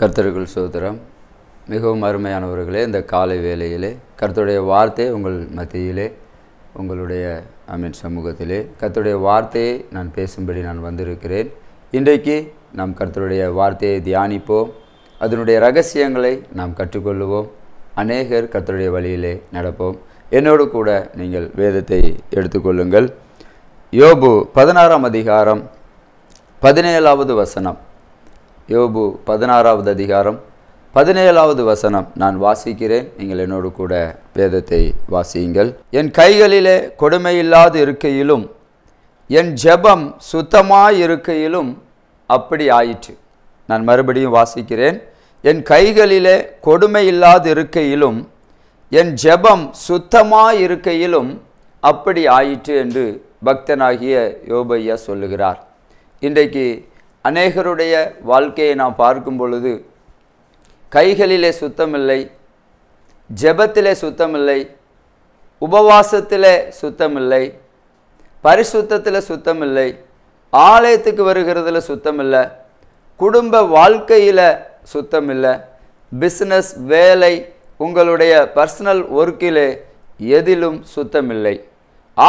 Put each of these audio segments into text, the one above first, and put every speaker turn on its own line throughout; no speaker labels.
கர்த்தர்கள் சோதரம் மிகவும் அருமையானவர்களே இந்த காலை வேலையிலே கர்த்தருடைய வார்த்தை உங்கள் மத்தியிலே உங்களுடைய அமீன் சமூகத்திலே கர்த்தருடைய வார்த்தையை நான் பேசும்படி நான் வந்திருக்கிறேன் இன்றைக்கு நாம் கர்த்தருடைய வார்த்தையை தியானிப்போம் அதனுடைய ரகசியங்களை நாம் கற்றுக்கொள்ளுவோம் அநேகர் கர்த்தருடைய வழியிலே நடப்போம் என்னோடு கூட நீங்கள் வேதத்தை எடுத்துக்கொள்ளுங்கள் யோபு பதினாறாம் அதிகாரம் பதினேழாவது வசனம் யோபு பதினாறாவது அதிகாரம் பதினேழாவது வசனம் நான் வாசிக்கிறேன் நீங்கள் என்னோடு கூட வேதத்தை வாசியுங்கள் என் கைகளிலே கொடுமையில்லாது இருக்கையிலும் என் ஜெபம் சுத்தமாக இருக்கையிலும் அப்படி ஆயிற்று நான் மறுபடியும் வாசிக்கிறேன் என் கைகளிலே கொடுமையில்லாது இருக்கையிலும் என் ஜெபம் சுத்தமாக இருக்கையிலும் அப்படி ஆயிற்று என்று பக்தனாகிய யோபையா சொல்லுகிறார் இன்றைக்கு அநேகருடைய வாழ்க்கையை நாம் பார்க்கும் பொழுது கைகளிலே சுத்தமில்லை ஜெபத்திலே சுத்தமில்லை உபவாசத்திலே சுத்தமில்லை பரிசுத்தத்தில் சுத்தமில்லை ஆலயத்துக்கு வருகிறதுல சுத்தமில்லை குடும்ப வாழ்க்கையில் சுத்தமில்லை பிஸ்னஸ் வேலை உங்களுடைய பர்சனல் ஒர்க்கிலே எதிலும் சுத்தமில்லை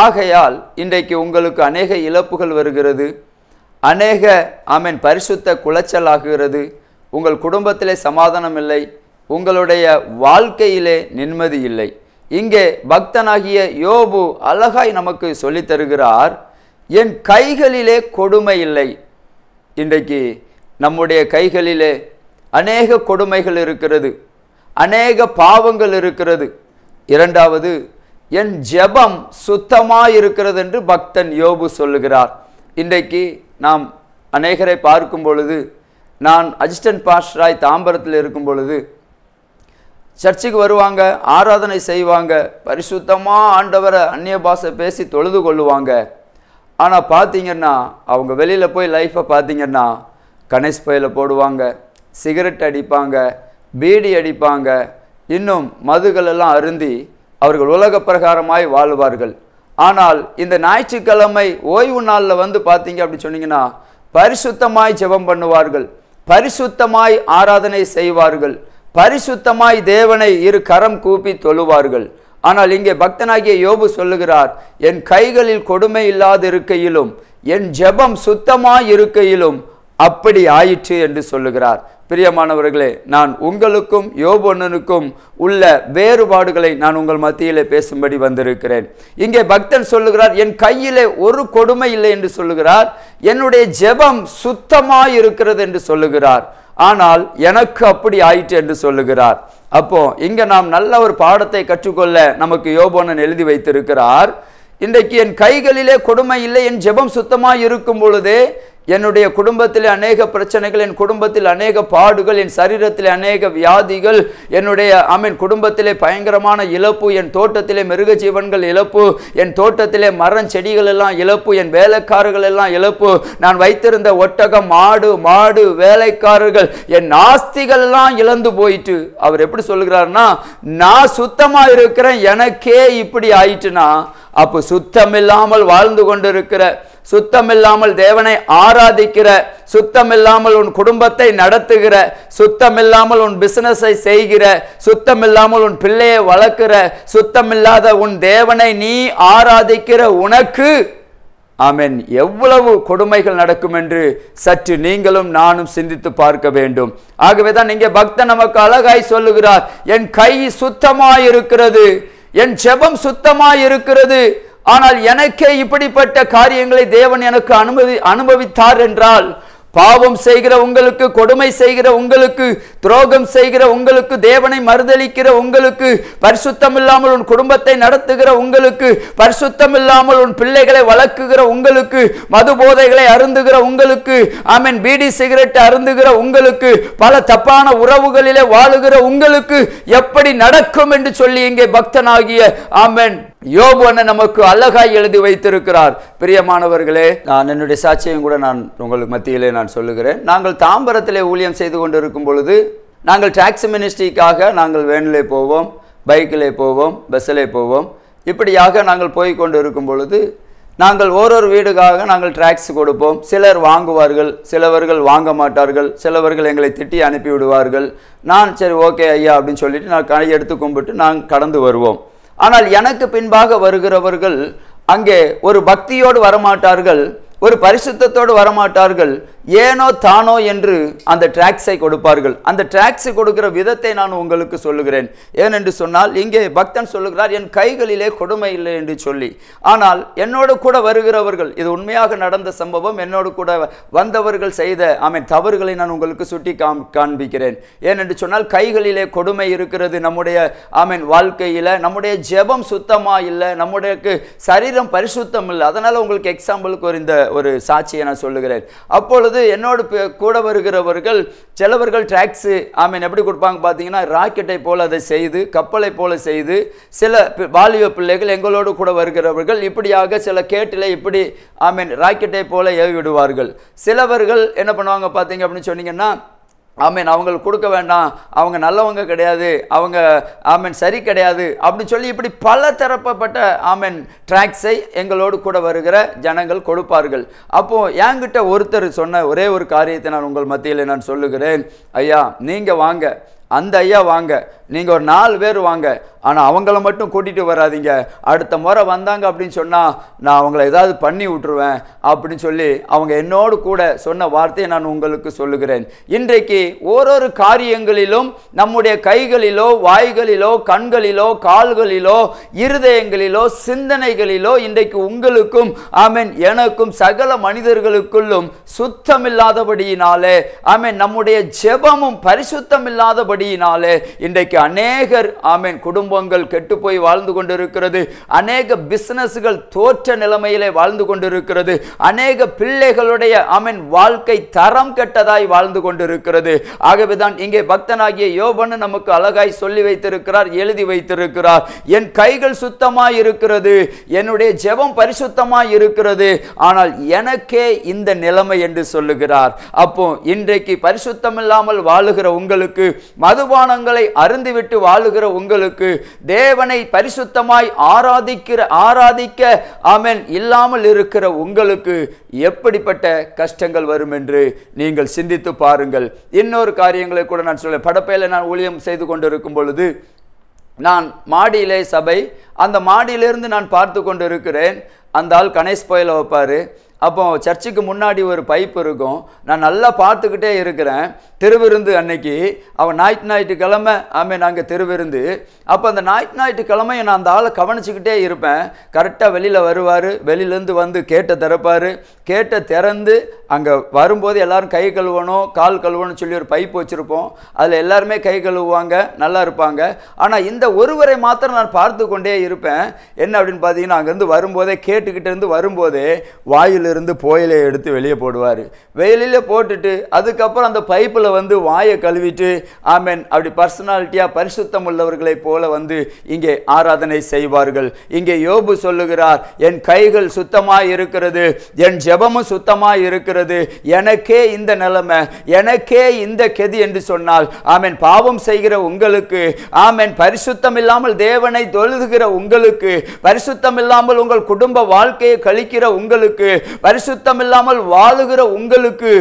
ஆகையால் இன்றைக்கு உங்களுக்கு அநேக இழப்புகள் வருகிறது அநேக ஆமேன் பரிசுத்த குலைச்சல் ஆகுகிறது உங்கள் குடும்பத்திலே சமாதானம் இல்லை உங்களுடைய வாழ்க்கையிலே நிம்மதி இல்லை இங்கே பக்தனாகிய யோபு அழகாய் நமக்கு சொல்லித்தருகிறார் என் கைகளிலே கொடுமை இல்லை இன்றைக்கு நம்முடைய கைகளிலே அநேக கொடுமைகள் இருக்கிறது அநேக பாவங்கள் இருக்கிறது இரண்டாவது என் ஜெபம் சுத்தமாக இருக்கிறது என்று பக்தன் யோபு சொல்லுகிறார் இன்றைக்கு நாம் அநேகரை பார்க்கும் பொழுது நான் அசிஸ்டன்ட் பாஸ்டராய் தாம்பரத்தில் இருக்கும் பொழுது சர்ச்சுக்கு வருவாங்க ஆராதனை செய்வாங்க பரிசுத்தமாக ஆண்டவரை அந்நிய பாஷை பேசி தொழுது கொள்ளுவாங்க ஆனால் பார்த்தீங்கன்னா அவங்க வெளியில் போய் லைஃப்பை பார்த்தீங்கன்னா கணேஷ் பயில போடுவாங்க சிகரெட் அடிப்பாங்க பீடி அடிப்பாங்க இன்னும் மதுகளெல்லாம் அருந்தி அவர்கள் உலக பிரகாரமாய் வாழ்வார்கள் ஆனால் இந்த ஞாயிற்றுக்கிழமை ஓய்வு நாளில் வந்து பார்த்தீங்க அப்படின்னு சொன்னீங்கன்னா பரிசுத்தமாய் ஜெபம் பண்ணுவார்கள் பரிசுத்தமாய் ஆராதனை செய்வார்கள் பரிசுத்தமாய் தேவனை இரு கரம் கூப்பி தொழுவார்கள் ஆனால் இங்கே பக்தனாகிய யோபு சொல்லுகிறார் என் கைகளில் கொடுமை இல்லாத இருக்கையிலும் என் ஜெபம் சுத்தமாய் இருக்கையிலும் அப்படி ஆயிற்று என்று சொல்லுகிறார் பிரியமானவர்களே நான் உங்களுக்கும் யோபொன்னனுக்கும் உள்ள வேறுபாடுகளை நான் உங்கள் மத்தியிலே பேசும்படி வந்திருக்கிறேன் இங்கே பக்தன் சொல்லுகிறார் என் கையிலே ஒரு கொடுமை இல்லை என்று சொல்லுகிறார் என்னுடைய ஜெபம் சுத்தமாக இருக்கிறது என்று சொல்லுகிறார் ஆனால் எனக்கு அப்படி ஆயிற்று என்று சொல்லுகிறார் அப்போ இங்கே நாம் நல்ல ஒரு பாடத்தை கற்றுக்கொள்ள நமக்கு யோபோனன் எழுதி வைத்திருக்கிறார் இன்றைக்கு என் கைகளிலே கொடுமை இல்லை என் ஜெபம் சுத்தமாக இருக்கும் பொழுதே என்னுடைய குடும்பத்தில் அநேக பிரச்சனைகள் என் குடும்பத்தில் அநேக பாடுகள் என் சரீரத்தில் அநேக வியாதிகள் என்னுடைய அமீன் குடும்பத்திலே பயங்கரமான இழப்பு என் தோட்டத்திலே மிருக ஜீவன்கள் இழப்பு என் தோட்டத்திலே மரம் செடிகள் எல்லாம் இழப்பு என் வேலைக்காரர்கள் எல்லாம் இழப்பு நான் வைத்திருந்த ஒட்டகம் மாடு மாடு வேலைக்காரர்கள் என் நாஸ்திகள் எல்லாம் இழந்து போயிட்டு அவர் எப்படி சொல்லுகிறாருன்னா நான் சுத்தமாக இருக்கிறேன் எனக்கே இப்படி ஆயிட்டுனா அப்போ இல்லாமல் வாழ்ந்து கொண்டிருக்கிற சுத்தமில்லாமல் தேவனை ஆராதிக்கிற சுத்தமில்லாமல் உன் குடும்பத்தை நடத்துகிற சுத்தமில்லாமல் உன் பிசினஸை செய்கிற சுத்தமில்லாமல் உன் பிள்ளையை வளர்க்கிற சுத்தமில்லாத உன் தேவனை நீ ஆராதிக்கிற உனக்கு ஆமேன் எவ்வளவு கொடுமைகள் நடக்கும் என்று சற்று நீங்களும் நானும் சிந்தித்து பார்க்க வேண்டும் ஆகவே தான் இங்கே பக்தன் நமக்கு அழகாய் சொல்லுகிறார் என் கை சுத்தமாயிருக்கிறது என் செபம் சுத்தமாயிருக்கிறது இருக்கிறது ஆனால் எனக்கே இப்படிப்பட்ட காரியங்களை தேவன் எனக்கு அனுமதி அனுபவித்தார் என்றால் பாவம் செய்கிற உங்களுக்கு கொடுமை செய்கிற உங்களுக்கு துரோகம் செய்கிற உங்களுக்கு தேவனை மறுதளிக்கிற உங்களுக்கு பரிசுத்தம் இல்லாமல் உன் குடும்பத்தை நடத்துகிற உங்களுக்கு பரிசுத்தம் இல்லாமல் உன் பிள்ளைகளை வளர்க்குகிற உங்களுக்கு மது போதைகளை அருந்துகிற உங்களுக்கு ஆமீன் பீடி சிகரெட் அருந்துகிற உங்களுக்கு பல தப்பான உறவுகளிலே வாழுகிற உங்களுக்கு எப்படி நடக்கும் என்று சொல்லி இங்கே பக்தனாகிய ஆமேன் அண்ணன் நமக்கு அழகாய் எழுதி வைத்திருக்கிறார் பிரியமானவர்களே நான் என்னுடைய சாட்சியம் கூட நான் உங்களுக்கு மத்தியிலே நான் சொல்லுகிறேன் நாங்கள் தாம்பரத்திலே ஊழியம் செய்து கொண்டிருக்கும் பொழுது நாங்கள் டாக்ஸி மினிஸ்ட்ரிக்காக நாங்கள் வேனிலே போவோம் பைக்கிலே போவோம் பஸ்ஸிலே போவோம் இப்படியாக நாங்கள் போய் கொண்டு இருக்கும் பொழுது நாங்கள் ஓரொரு வீடுக்காக நாங்கள் டிராக்ஸ் கொடுப்போம் சிலர் வாங்குவார்கள் சிலவர்கள் வாங்க மாட்டார்கள் சிலவர்கள் எங்களை திட்டி அனுப்பிவிடுவார்கள் நான் சரி ஓகே ஐயா அப்படின்னு சொல்லிட்டு நான் கை எடுத்து கும்பிட்டு நாங்கள் கடந்து வருவோம் ஆனால் எனக்கு பின்பாக வருகிறவர்கள் அங்கே ஒரு பக்தியோடு வரமாட்டார்கள் ஒரு பரிசுத்தத்தோடு வரமாட்டார்கள் ஏனோ தானோ என்று அந்த டிராக்ஸை கொடுப்பார்கள் அந்த டிராக்ஸை கொடுக்கிற விதத்தை நான் உங்களுக்கு சொல்லுகிறேன் ஏனென்று சொன்னால் இங்கே பக்தன் சொல்லுகிறார் என் கைகளிலே கொடுமை இல்லை என்று சொல்லி ஆனால் என்னோடு கூட வருகிறவர்கள் இது உண்மையாக நடந்த சம்பவம் என்னோடு கூட வந்தவர்கள் செய்த ஆமை தவறுகளை நான் உங்களுக்கு சுட்டி காம் காண்பிக்கிறேன் ஏனென்று சொன்னால் கைகளிலே கொடுமை இருக்கிறது நம்முடைய ஆமீன் வாழ்க்கையில் நம்முடைய ஜெபம் சுத்தமாக இல்லை நம்முடைய சரீரம் பரிசுத்தம் இல்லை அதனால் உங்களுக்கு எக்ஸாம்பிளுக்கு ஒரு இந்த ஒரு சாட்சியை நான் சொல்லுகிறேன் அப்பொழுது அதாவது என்னோடு கூட வருகிறவர்கள் சிலவர்கள் ட்ராக்ஸு ஆமீன் எப்படி கொடுப்பாங்க பார்த்தீங்கன்னா ராக்கெட்டை போல் அதை செய்து கப்பலை போல் செய்து சில வாலிப பிள்ளைகள் எங்களோடு கூட வருகிறவர்கள் இப்படியாக சில கேட்டில் இப்படி ஆமீன் ராக்கெட்டை போல் ஏவி விடுவார்கள் சிலவர்கள் என்ன பண்ணுவாங்க பார்த்தீங்க அப்படின்னு சொன்னீங்கன்னா ஆமீன் அவங்களுக்கு கொடுக்க வேண்டாம் அவங்க நல்லவங்க கிடையாது அவங்க ஆமீன் சரி கிடையாது அப்படின்னு சொல்லி இப்படி பல தரப்பப்பட்ட ஆமீன் ட்ராக்ஸை எங்களோடு கூட வருகிற ஜனங்கள் கொடுப்பார்கள் அப்போது என்கிட்ட ஒருத்தர் சொன்ன ஒரே ஒரு காரியத்தை நான் உங்கள் மத்தியில் நான் சொல்லுகிறேன் ஐயா நீங்கள் வாங்க அந்த ஐயா வாங்க நீங்கள் ஒரு நாலு பேர் வாங்க ஆனால் அவங்கள மட்டும் கூட்டிகிட்டு வராதிங்க அடுத்த முறை வந்தாங்க அப்படின்னு சொன்னால் நான் அவங்கள ஏதாவது பண்ணி விட்டுருவேன் அப்படின்னு சொல்லி அவங்க என்னோடு கூட சொன்ன வார்த்தையை நான் உங்களுக்கு சொல்லுகிறேன் இன்றைக்கு ஓரொரு காரியங்களிலும் நம்முடைய கைகளிலோ வாய்களிலோ கண்களிலோ கால்களிலோ இருதயங்களிலோ சிந்தனைகளிலோ இன்றைக்கு உங்களுக்கும் ஆமீன் எனக்கும் சகல மனிதர்களுக்குள்ளும் சுத்தமில்லாதபடியினாலே ஆமீன் நம்முடைய ஜெபமும் பரிசுத்தமில்லாதபடியினாலே இன்றைக்கு இன்றைக்கு அநேகர் ஆமேன் குடும்பங்கள் கெட்டு போய் வாழ்ந்து கொண்டிருக்கிறது அநேக பிசினஸ்கள் தோற்ற நிலைமையிலே வாழ்ந்து கொண்டிருக்கிறது அநேக பிள்ளைகளுடைய ஆமேன் வாழ்க்கை தரம் கெட்டதாய் வாழ்ந்து கொண்டிருக்கிறது ஆகவேதான் இங்கே பக்தனாகிய யோபன் நமக்கு அழகாய் சொல்லி வைத்திருக்கிறார் எழுதி வைத்திருக்கிறார் என் கைகள் சுத்தமாய் இருக்கிறது என்னுடைய ஜெபம் பரிசுத்தமாய் இருக்கிறது ஆனால் எனக்கே இந்த நிலைமை என்று சொல்லுகிறார் அப்போ இன்றைக்கு பரிசுத்தமில்லாமல் வாழுகிற உங்களுக்கு மதுபானங்களை அருந்து இழந்துவிட்டு வாழுகிற உங்களுக்கு தேவனை பரிசுத்தமாய் ஆராதிக்கிற ஆராதிக்க அமன் இல்லாமல் இருக்கிற உங்களுக்கு எப்படிப்பட்ட கஷ்டங்கள் வரும் என்று நீங்கள் சிந்தித்து பாருங்கள் இன்னொரு காரியங்களை கூட நான் சொல்ல படப்பையில் நான் ஊழியம் செய்து கொண்டிருக்கும் பொழுது நான் மாடியிலே சபை அந்த மாடியிலிருந்து நான் பார்த்து கொண்டிருக்கிறேன் அந்த ஆள் கணேஷ் போயில வைப்பார் அப்போ சர்ச்சுக்கு முன்னாடி ஒரு பைப் இருக்கும் நான் நல்லா பார்த்துக்கிட்டே இருக்கிறேன் திருவிருந்து அன்னைக்கு அவன் ஞாயிற்று ஞாயிற்று கிழமை ஆமே நாங்கள் திருவிருந்து அப்போ அந்த ஞாயிற்று கிழமையை நான் அந்த ஆளை கவனிச்சுக்கிட்டே இருப்பேன் கரெக்டாக வெளியில் வருவார் வெளியிலேருந்து வந்து கேட்ட திறப்பார் கேட்ட திறந்து அங்கே வரும்போது எல்லோரும் கை கழுவணும் கால் கழுவணும்னு சொல்லி ஒரு பைப் வச்சுருப்போம் அதில் எல்லாருமே கை கழுவுவாங்க நல்லா இருப்பாங்க ஆனால் இந்த ஒருவரை மாத்திரம் நான் பார்த்து கொண்டே இருப்பேன் என்ன அப்படின்னு பார்த்தீங்கன்னா அங்கேருந்து வரும்போதே கேட்டுக்கிட்டேருந்து வரும்போதே வாயில் இருந்து புயலை எடுத்து வெளியே போடுவார் வெயிலில் போட்டுட்டு அதுக்கப்புறம் அந்த பைப்பில் வந்து வாயை கழுவிட்டு ஆமேன் அப்படி பர்சனாலிட்டியாக பரிசுத்தம் உள்ளவர்களைப் போல வந்து இங்கே ஆராதனை செய்வார்கள் இங்கே யோபு சொல்லுகிறார் என் கைகள் சுத்தமாக இருக்கிறது என் ஜெபமும் சுத்தமாக இருக்கிறது எனக்கே இந்த நிலைமை எனக்கே இந்த கெதி என்று சொன்னால் ஆமேன் பாவம் செய்கிற உங்களுக்கு ஆமேன் பரிசுத்தம் இல்லாமல் தேவனை தொழுதுகிற உங்களுக்கு பரிசுத்தம் இல்லாமல் உங்கள் குடும்ப வாழ்க்கையை கழிக்கிற உங்களுக்கு பரிசுத்தம் இல்லாமல் வாழுகிற உங்களுக்கு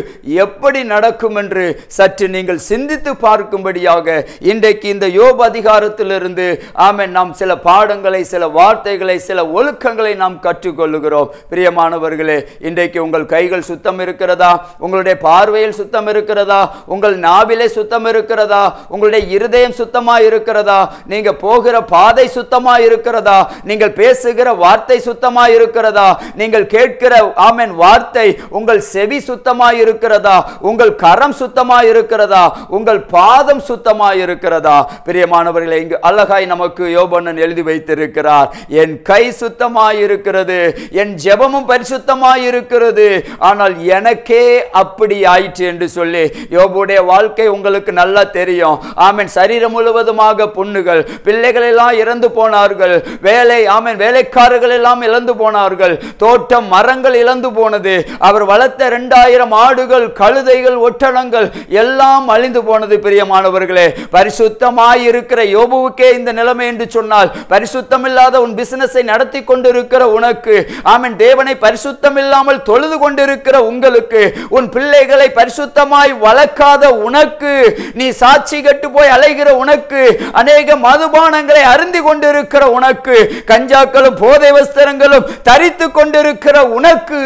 எப்படி நடக்கும் என்று சற்று நீங்கள் சிந்தித்து பார்க்கும்படியாக இன்றைக்கு இந்த யோப அதிகாரத்திலிருந்து ஆமே நாம் சில பாடங்களை சில வார்த்தைகளை சில ஒழுக்கங்களை நாம் கற்றுக்கொள்ளுகிறோம் பிரியமானவர்களே இன்றைக்கு உங்கள் கைகள் சுத்தம் இருக்கிறதா உங்களுடைய பார்வையில் சுத்தம் இருக்கிறதா உங்கள் நாவிலே சுத்தம் இருக்கிறதா உங்களுடைய இருதயம் சுத்தமாக இருக்கிறதா நீங்கள் போகிற பாதை சுத்தமாக இருக்கிறதா நீங்கள் பேசுகிற வார்த்தை சுத்தமாக இருக்கிறதா நீங்கள் கேட்கிற ஆமேன் வார்த்தை உங்கள் செவி சுத்தமாக இருக்கிறதா உங்கள் கரம் சுத்தமாக இருக்கிறதா உங்கள் பாதம் சுத்தமாக இருக்கிறதா பிரியமானவர்களை இங்கு அழகாய் நமக்கு யோபண்ணன் எழுதி வைத்திருக்கிறார் என் கை சுத்தமாக இருக்கிறது என் ஜெபமும் பரிசுத்தமாக இருக்கிறது ஆனால் எனக்கே அப்படி ஆயிற்று என்று சொல்லி யோபுடைய வாழ்க்கை உங்களுக்கு நல்லா தெரியும் ஆமீன் சரீரம் முழுவதுமாக புண்ணுகள் பிள்ளைகள் எல்லாம் இறந்து போனார்கள் வேலை ஆமீன் வேலைக்காரர்கள் எல்லாம் இழந்து போனார்கள் தோட்டம் மரங்கள் இழந்து இழந்து போனது அவர் வளர்த்த ரெண்டாயிரம் ஆடுகள் கழுதைகள் ஒட்டணங்கள் எல்லாம் அழிந்து போனது பிரியமானவர்களே பரிசுத்தமாய் இருக்கிற யோபுவுக்கே இந்த நிலைமை என்று சொன்னால் பரிசுத்தம் இல்லாத உன் பிசினஸை நடத்தி கொண்டிருக்கிற உனக்கு ஆமன் தேவனை பரிசுத்தம் இல்லாமல் தொழுது கொண்டிருக்கிற உங்களுக்கு உன் பிள்ளைகளை பரிசுத்தமாய் வளர்க்காத உனக்கு நீ சாட்சி கட்டு போய் அலைகிற உனக்கு அநேக மதுபானங்களை அருந்தி கொண்டிருக்கிற உனக்கு கஞ்சாக்களும் போதை வஸ்திரங்களும் தரித்து கொண்டிருக்கிற உனக்கு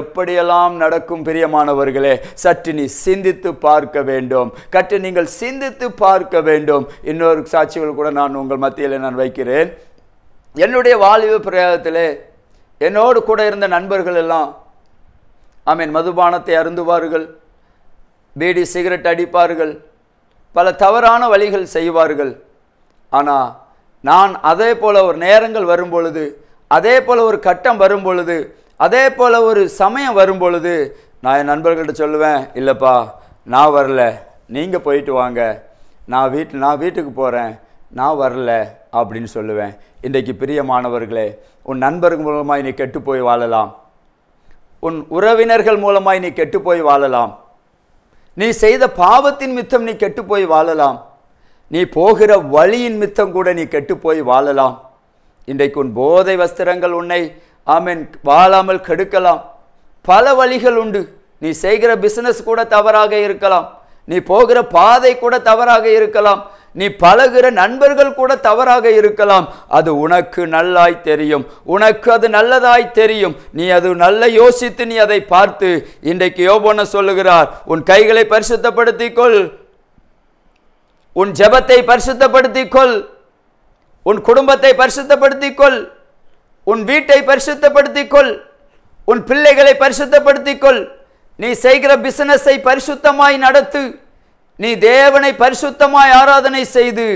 எப்படியெல்லாம் நடக்கும் பிரியமானவர்களே சற்று நீ சிந்தித்து பார்க்க வேண்டும் கற்று நீங்கள் சிந்தித்து பார்க்க வேண்டும் இன்னொரு சாட்சிகள் கூட நான் உங்கள் மத்தியில் நான் வைக்கிறேன் என்னுடைய வாலிப பிரயாதத்தில் என்னோடு கூட இருந்த நண்பர்கள் எல்லாம் ஆமீன் மதுபானத்தை அருந்துவார்கள் பீடி சிகரெட் அடிப்பார்கள் பல தவறான வழிகள் செய்வார்கள் ஆனால் நான் அதே போல் ஒரு நேரங்கள் வரும் பொழுது அதே போல் ஒரு கட்டம் வரும் பொழுது அதே போல் ஒரு சமயம் வரும்பொழுது நான் என் நண்பர்கள்ட்ட சொல்லுவேன் இல்லைப்பா நான் வரல நீங்கள் போயிட்டு வாங்க நான் வீட்டு நான் வீட்டுக்கு போகிறேன் நான் வரல அப்படின்னு சொல்லுவேன் இன்றைக்கு பிரியமானவர்களே உன் நண்பர்கள் மூலமாக நீ கெட்டு போய் வாழலாம் உன் உறவினர்கள் மூலமாக நீ கெட்டு போய் வாழலாம் நீ செய்த பாவத்தின் மித்தம் நீ கெட்டு போய் வாழலாம் நீ போகிற வழியின் மித்தம் கூட நீ கெட்டு போய் வாழலாம் இன்றைக்கு உன் போதை வஸ்திரங்கள் உன்னை ஆமேன் வாழாமல் கெடுக்கலாம் பல வழிகள் உண்டு நீ செய்கிற பிஸ்னஸ் கூட தவறாக இருக்கலாம் நீ போகிற பாதை கூட தவறாக இருக்கலாம் நீ பழகிற நண்பர்கள் கூட தவறாக இருக்கலாம் அது உனக்கு நல்லாய் தெரியும் உனக்கு அது நல்லதாய் தெரியும் நீ அது நல்ல யோசித்து நீ அதை பார்த்து இன்றைக்கு யோபோன சொல்லுகிறார் உன் கைகளை பரிசுத்தப்படுத்திக்கொள் உன் ஜபத்தை பரிசுத்தப்படுத்திக்கொள் உன் குடும்பத்தை பரிசுத்தப்படுத்திக்கொள் உன் வீட்டை பரிசுத்தப்படுத்திக் கொள் உன் பிள்ளைகளை பரிசுத்தப்படுத்திக் கொள் நீ செய்கிற பிசினஸை பரிசுத்தமாய் நடத்து நீ தேவனை பரிசுத்தமாய் ஆராதனை செய்து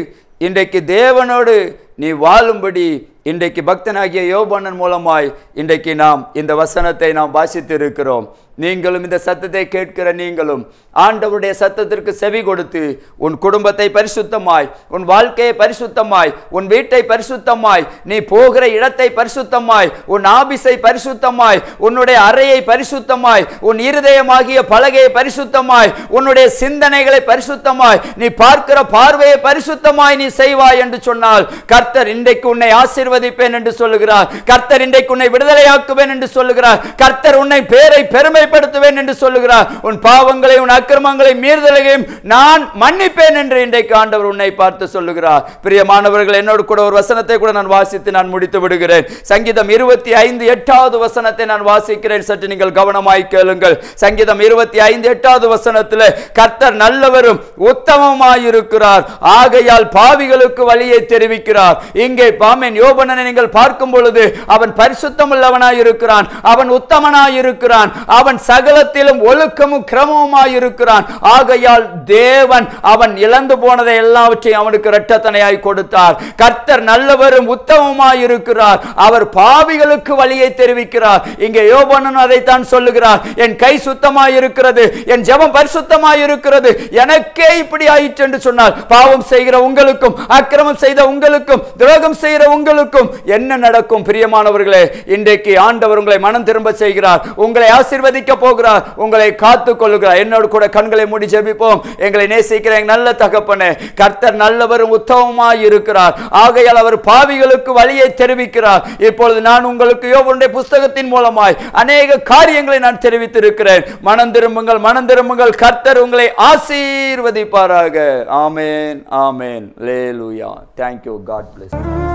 இன்றைக்கு தேவனோடு நீ வாழும்படி இன்றைக்கு பக்தனாகிய யோபண்ணன் மூலமாய் இன்றைக்கு நாம் இந்த வசனத்தை நாம் வாசித்திருக்கிறோம் நீங்களும் இந்த சத்தத்தை கேட்கிற நீங்களும் ஆண்டவருடைய சத்தத்திற்கு செவி கொடுத்து உன் குடும்பத்தை பரிசுத்தமாய் உன் வாழ்க்கையை பரிசுத்தமாய் உன் வீட்டை பரிசுத்தமாய் நீ போகிற இடத்தை பரிசுத்தமாய் உன் ஆபிஸை பரிசுத்தமாய் உன்னுடைய அறையை பரிசுத்தமாய் உன் இருதயமாகிய பலகையை பரிசுத்தமாய் உன்னுடைய சிந்தனைகளை பரிசுத்தமாய் நீ பார்க்கிற பார்வையை பரிசுத்தமாய் நீ செய்வாய் என்று சொன்னால் கர்த்தர் இன்றைக்கு உன்னை ஆசிர்வதிப்பேன் என்று சொல்லுகிறார் கர்த்தர் இன்றைக்கு உன்னை விடுதலையாக்குவேன் என்று சொல்லுகிறார் கர்த்தர் உன்னை பேரை பெருமை விடுதலைப்படுத்துவேன் என்று சொல்லுகிறார் உன் பாவங்களை உன் அக்கிரமங்களை மீறுதலையும் நான் மன்னிப்பேன் என்று இன்றைக்கு ஆண்டவர் உன்னை பார்த்து சொல்லுகிறார் பிரியமானவர்கள் என்னோடு கூட ஒரு வசனத்தை கூட நான் வாசித்து நான் முடித்து விடுகிறேன் சங்கீதம் இருபத்தி ஐந்து எட்டாவது வசனத்தை நான் வாசிக்கிறேன் சற்று நீங்கள் கவனமாய் கேளுங்கள் சங்கீதம் இருபத்தி ஐந்து எட்டாவது வசனத்தில் கர்த்தர் நல்லவரும் உத்தமமாயிருக்கிறார் ஆகையால் பாவிகளுக்கு வழியை தெரிவிக்கிறார் இங்கே பாமேன் யோபனனை நீங்கள் பார்க்கும் பொழுது அவன் பரிசுத்தம் உள்ளவனாயிருக்கிறான் அவன் உத்தமனாயிருக்கிறான் அவன் அவன் சகலத்திலும் ஒழுக்கமும் கிரமமுமாய் இருக்கிறான் ஆகையால் தேவன் அவன் இழந்து போனதை எல்லாவற்றையும் அவனுக்கு இரட்டத்தனையாய் கொடுத்தார் கர்த்தர் நல்லவரும் உத்தமமாய் இருக்கிறார் அவர் பாவிகளுக்கு வழியை தெரிவிக்கிறார் இங்கே யோபனன் அதைத்தான் சொல்லுகிறார் என் கை சுத்தமாய் இருக்கிறது என் ஜெபம் பரிசுத்தமாய் இருக்கிறது எனக்கே இப்படி ஆயிற்று என்று சொன்னால் பாவம் செய்கிற உங்களுக்கும் அக்கிரமம் செய்த உங்களுக்கும் துரோகம் செய்கிற உங்களுக்கும் என்ன நடக்கும் பிரியமானவர்களே இன்றைக்கு ஆண்டவர் உங்களை மனம் திரும்ப செய்கிறார் உங்களை ஆசிர்வதி நேசிக்க போகிறார் உங்களை காத்து கொள்ளுகிறார் என்னோட கூட கண்களை மூடி ஜெபிப்போம் எங்களை நேசிக்கிற நல்ல தகப்பனே கர்த்தர் நல்லவரும் உத்தமமாய் இருக்கிறார் ஆகையால் அவர் பாவிகளுக்கு வழியை தெரிவிக்கிறார் இப்பொழுது நான் உங்களுக்கு யோவனுடைய புஸ்தகத்தின் மூலமாய் அநேக காரியங்களை நான் தெரிவித்திருக்கிறேன் மனம் திரும்புங்கள் மனம் திரும்புங்கள் கர்த்தர் உங்களை ஆசீர்வதிப்பாராக ஆமேன் ஆமேன் லேலுயா தேங்க்யூ காட் பிளஸ்